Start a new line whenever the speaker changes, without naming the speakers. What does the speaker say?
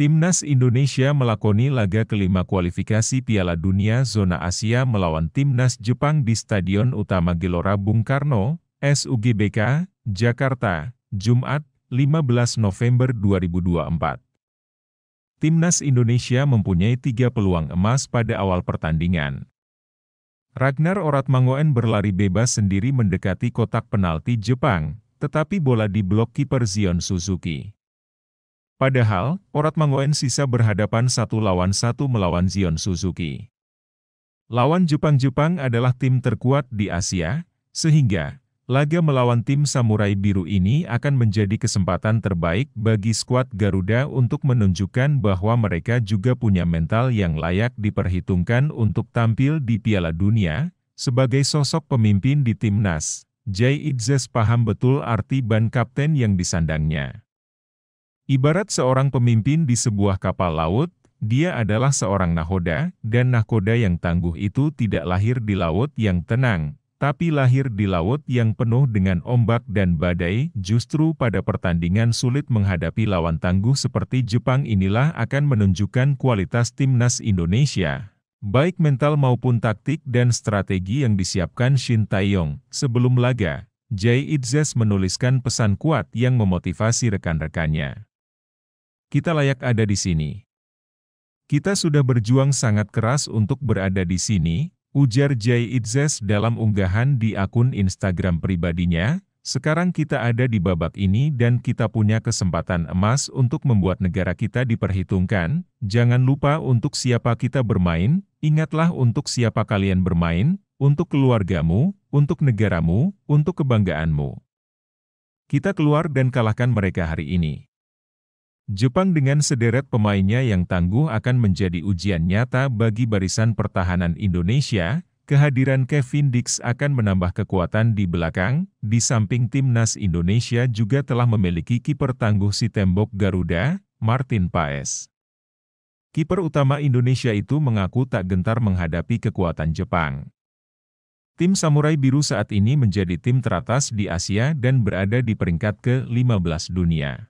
Timnas Indonesia melakoni laga kelima kualifikasi Piala Dunia Zona Asia melawan Timnas Jepang di Stadion Utama Gelora Bung Karno, SUGBK, Jakarta, Jumat, 15 November 2024. Timnas Indonesia mempunyai tiga peluang emas pada awal pertandingan. Ragnar Oratmangoen berlari bebas sendiri mendekati kotak penalti Jepang, tetapi bola diblok kiper Zion Suzuki. Padahal, Orat Mangoen sisa berhadapan satu lawan satu melawan Zion Suzuki. Lawan Jepang-Jepang adalah tim terkuat di Asia, sehingga laga melawan tim Samurai Biru ini akan menjadi kesempatan terbaik bagi skuad Garuda untuk menunjukkan bahwa mereka juga punya mental yang layak diperhitungkan untuk tampil di Piala Dunia, sebagai sosok pemimpin di timnas. Jay Idzes paham betul arti ban kapten yang disandangnya. Ibarat seorang pemimpin di sebuah kapal laut, dia adalah seorang nahoda, dan nahkoda yang tangguh itu tidak lahir di laut yang tenang, tapi lahir di laut yang penuh dengan ombak dan badai, justru pada pertandingan sulit menghadapi lawan tangguh seperti Jepang inilah akan menunjukkan kualitas timnas Indonesia. Baik mental maupun taktik dan strategi yang disiapkan Shin Taeyong sebelum laga, Jay Idzes menuliskan pesan kuat yang memotivasi rekan-rekannya. Kita layak ada di sini. Kita sudah berjuang sangat keras untuk berada di sini, ujar Jay Itzes dalam unggahan di akun Instagram pribadinya. Sekarang kita ada di babak ini dan kita punya kesempatan emas untuk membuat negara kita diperhitungkan. Jangan lupa untuk siapa kita bermain, ingatlah untuk siapa kalian bermain, untuk keluargamu, untuk negaramu, untuk kebanggaanmu. Kita keluar dan kalahkan mereka hari ini. Jepang dengan sederet pemainnya yang tangguh akan menjadi ujian nyata bagi barisan pertahanan Indonesia. Kehadiran Kevin Dix akan menambah kekuatan di belakang. Di samping timnas Indonesia juga telah memiliki kiper tangguh si tembok Garuda, Martin Paes. Kiper utama Indonesia itu mengaku tak gentar menghadapi kekuatan Jepang. Tim Samurai Biru saat ini menjadi tim teratas di Asia dan berada di peringkat ke-15 dunia.